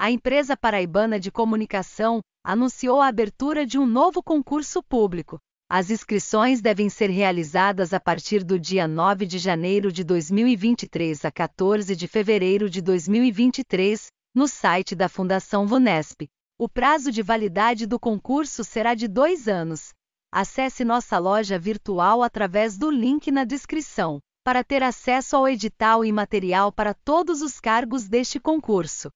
a empresa paraibana de comunicação anunciou a abertura de um novo concurso público. As inscrições devem ser realizadas a partir do dia 9 de janeiro de 2023 a 14 de fevereiro de 2023, no site da Fundação Vunesp. O prazo de validade do concurso será de dois anos. Acesse nossa loja virtual através do link na descrição, para ter acesso ao edital e material para todos os cargos deste concurso.